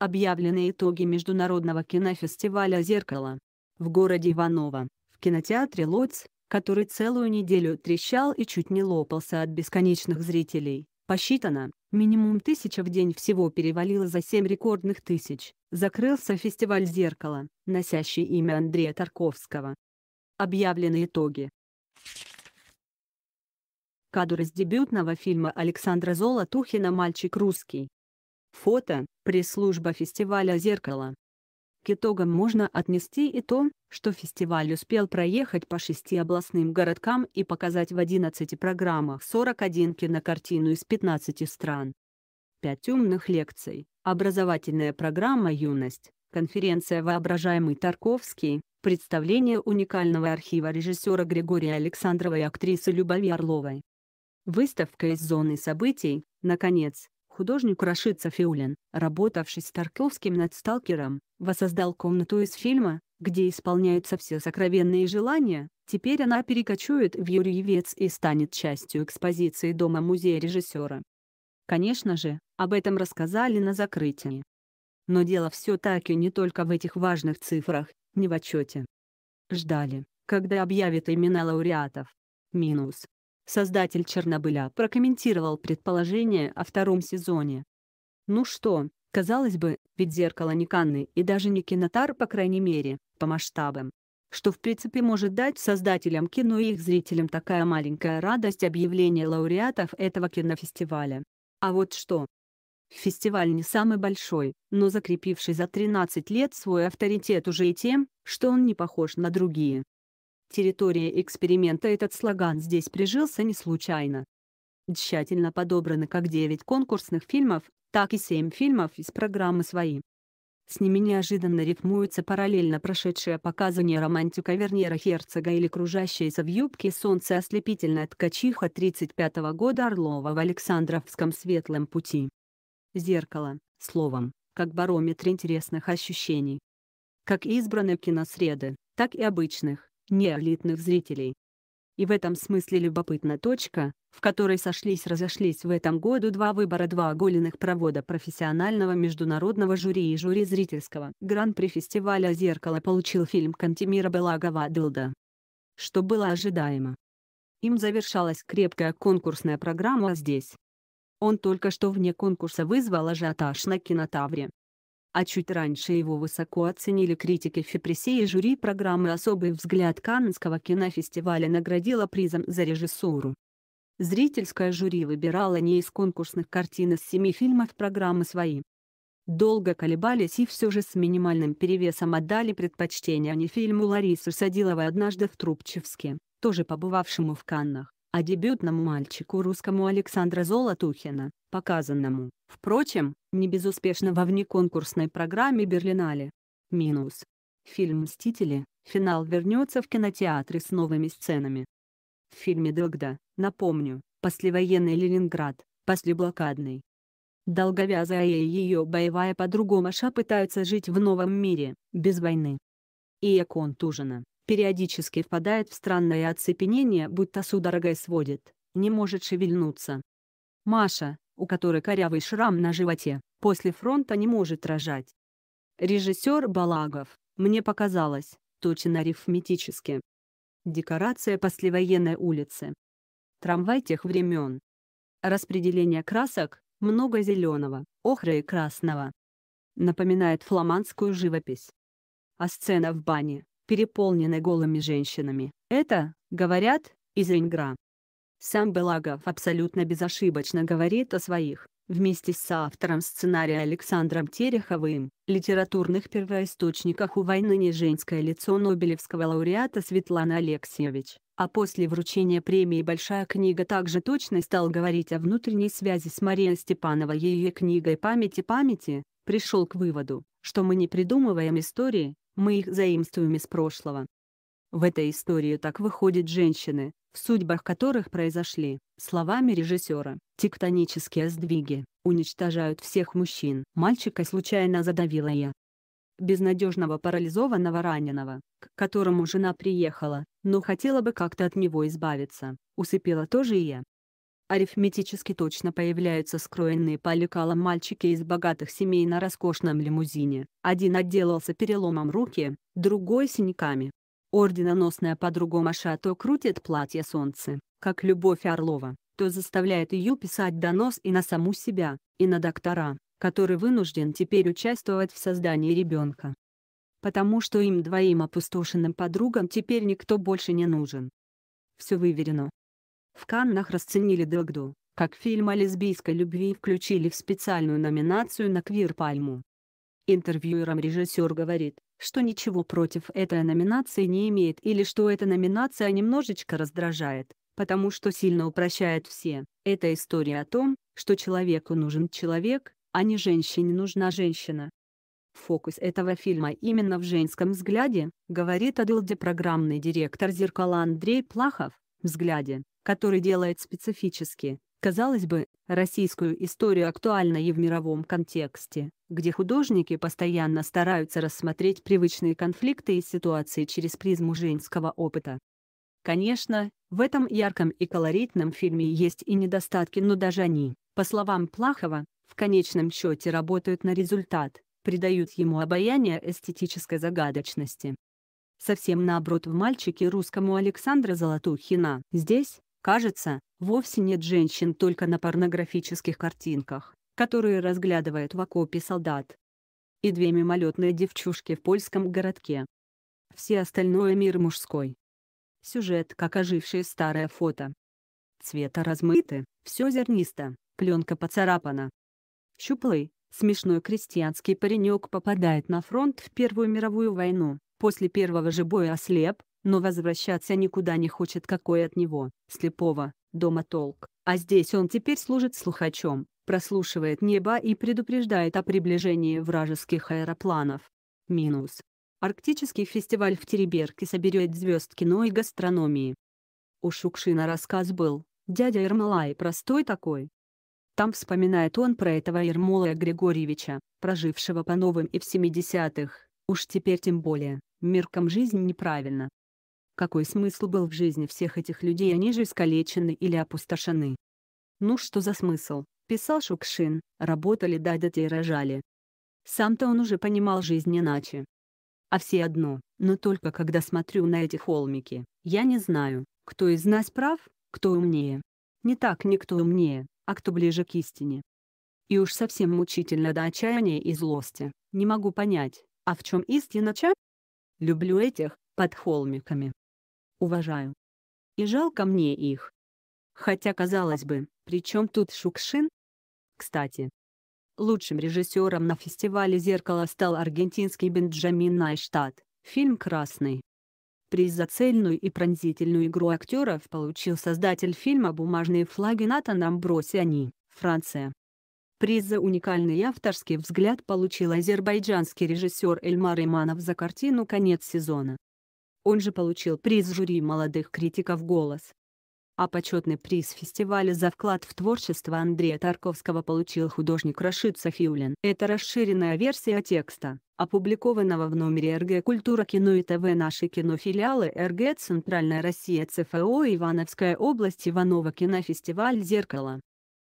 объявлены итоги Международного кинофестиваля «Зеркало». В городе Иваново, в кинотеатре «Лоц», который целую неделю трещал и чуть не лопался от бесконечных зрителей, посчитано, минимум тысяча в день всего перевалило за семь рекордных тысяч, закрылся фестиваль «Зеркало», носящий имя Андрея Тарковского. Объявлены итоги. Кадр из дебютного фильма Александра Золотухина «Мальчик русский» Фото – пресс-служба фестиваля «Зеркало». К итогам можно отнести и то, что фестиваль успел проехать по шести областным городкам и показать в 11 программах 41 кинокартину из 15 стран. Пять умных лекций, образовательная программа «Юность», конференция «Воображаемый Тарковский», представление уникального архива режиссера Григория Александрова и актрисы Любови Орловой. Выставка из зоны событий, наконец, Художник Рашид Софиулин, работавший с Тарковским над «Сталкером», воссоздал комнату из фильма, где исполняются все сокровенные желания, теперь она перекочует в Юрьевец и станет частью экспозиции Дома-музея режиссера. Конечно же, об этом рассказали на закрытии. Но дело все так и не только в этих важных цифрах, не в отчете. Ждали, когда объявят имена лауреатов. Минус создатель «Чернобыля», прокомментировал предположение о втором сезоне. Ну что, казалось бы, ведь «Зеркало» не Канны и даже не Кинотар, по крайней мере, по масштабам. Что в принципе может дать создателям кино и их зрителям такая маленькая радость объявления лауреатов этого кинофестиваля. А вот что. Фестиваль не самый большой, но закрепивший за 13 лет свой авторитет уже и тем, что он не похож на другие. Территория эксперимента этот слоган здесь прижился не случайно. Тщательно подобраны как 9 конкурсных фильмов, так и 7 фильмов из программы «Свои». С ними неожиданно рифмуются параллельно прошедшие показания романтика Вернера Херцога или кружащаяся в юбке солнце ослепительная ткачиха 35 -го года Орлова в Александровском светлом пути. Зеркало, словом, как барометр интересных ощущений. Как избранных киносреды, так и обычных неолитных зрителей. И в этом смысле любопытна точка, в которой сошлись-разошлись в этом году два выбора два оголенных провода профессионального международного жюри и жюри зрительского. Гран-при фестиваля «Зеркало» получил фильм Кантимира Белагова «Дылда». Что было ожидаемо. Им завершалась крепкая конкурсная программа здесь. Он только что вне конкурса вызвал ажиотаж на кинотавре а чуть раньше его высоко оценили критики Фепресея жюри программы «Особый взгляд» Каннского кинофестиваля наградила призом за режиссуру. Зрительское жюри выбирало не из конкурсных картин из семи фильмов программы свои. Долго колебались и все же с минимальным перевесом отдали предпочтение не фильму Ларисы Садиловой «Однажды в Трубчевске», тоже побывавшему в Каннах о дебютному мальчику русскому Александра Золотухина, показанному, впрочем, не безуспешно во внеконкурсной программе Берлинале. Минус. Фильм «Мстители. Финал» вернется в кинотеатры с новыми сценами. В фильме «Догда», напомню, послевоенный Ленинград, послеблокадный. Долговязая и ее боевая подруга Маша пытаются жить в новом мире, без войны. И Экон Тужина, периодически впадает в странное оцепенение, будто судорогой сводит, не может шевельнуться. Маша, у которой корявый шрам на животе, после фронта не может рожать. Режиссер Балагов, мне показалось, точно арифметически. Декорация послевоенной улицы. Трамвай тех времен. Распределение красок, много зеленого, охры и красного. Напоминает фламандскую живопись. А сцена в бане, переполнены голыми женщинами. Это, говорят, из Ренгра. Сам Белагов абсолютно безошибочно говорит о своих, вместе с автором сценария Александром Тереховым, литературных первоисточниках у войны не женское лицо Нобелевского лауреата Светланы Алексеевич, а после вручения премии «Большая книга» также точно стал говорить о внутренней связи с Марией Степановой и ее книгой «Памяти памяти», пришел к выводу, что мы не придумываем истории, мы их заимствуем из прошлого. В этой истории так выходят женщины, в судьбах которых произошли, словами режиссера, тектонические сдвиги, уничтожают всех мужчин. Мальчика случайно задавила я. Безнадежного парализованного раненого, к которому жена приехала, но хотела бы как-то от него избавиться, усыпила тоже и я арифметически точно появляются скроенные по лекалам мальчики из богатых семей на роскошном лимузине. Один отделался переломом руки, другой синяками. Орденоносная подруга Маша то крутит платье солнце, как Любовь Орлова, то заставляет ее писать донос и на саму себя, и на доктора, который вынужден теперь участвовать в создании ребенка. Потому что им двоим опустошенным подругам теперь никто больше не нужен. Все выверено, в Каннах расценили Догду, как фильм о лесбийской любви и включили в специальную номинацию на Квир-пальму. Интервьюером режиссер говорит, что ничего против этой номинации не имеет или что эта номинация немножечко раздражает, потому что сильно упрощает все. Это история о том, что человеку нужен человек, а не женщине нужна женщина. Фокус этого фильма именно в женском взгляде, говорит о программный директор «Зеркала» Андрей Плахов, взгляде, который делает специфически, казалось бы, российскую историю актуальной и в мировом контексте, где художники постоянно стараются рассмотреть привычные конфликты и ситуации через призму женского опыта. Конечно, в этом ярком и колоритном фильме есть и недостатки, но даже они, по словам Плахова, в конечном счете работают на результат, придают ему обаяние эстетической загадочности. Совсем наоборот в «Мальчике» русскому Александра Золотухина. Здесь, Кажется, вовсе нет женщин только на порнографических картинках, которые разглядывает в окопе солдат. И две мимолетные девчушки в польском городке. Все остальное мир мужской. Сюжет как ожившее старое фото. Цвета размыты, все зернисто, пленка поцарапана. Щуплый, смешной крестьянский паренек попадает на фронт в Первую мировую войну, после первого же боя ослеп, но возвращаться никуда не хочет какой от него, слепого, дома толк. А здесь он теперь служит слухачом, прослушивает небо и предупреждает о приближении вражеских аэропланов. Минус. Арктический фестиваль в Тереберке соберет звезд кино и гастрономии. У Шукшина рассказ был, дядя Ермолай простой такой. Там вспоминает он про этого Ермолая Григорьевича, прожившего по новым и в 70-х, уж теперь тем более, меркам жизнь неправильно, какой смысл был в жизни всех этих людей, они же искалечены или опустошены? «Ну что за смысл?» – писал Шукшин, работали да детей рожали. Сам-то он уже понимал жизнь иначе. А все одно, но только когда смотрю на эти холмики, я не знаю, кто из нас прав, кто умнее. Не так никто умнее, а кто ближе к истине. И уж совсем мучительно до отчаяния и злости, не могу понять, а в чем истина ча? Люблю этих, под холмиками уважаю. И жалко мне их. Хотя, казалось бы, при чем тут Шукшин? Кстати, лучшим режиссером на фестивале «Зеркало» стал аргентинский Бенджамин Найштадт, фильм «Красный». Приз за цельную и пронзительную игру актеров получил создатель фильма «Бумажные флаги» Натан Амбросиани, Франция. Приз за уникальный авторский взгляд получил азербайджанский режиссер Эльмар Иманов за картину «Конец сезона». Он же получил приз жюри молодых критиков «Голос». А почетный приз фестиваля за вклад в творчество Андрея Тарковского получил художник Рашид Сафиулин. Это расширенная версия текста, опубликованного в номере РГ «Культура кино и ТВ» наши кинофилиалы РГ «Центральная Россия ЦФО Ивановская область Иванова кинофестиваль «Зеркало».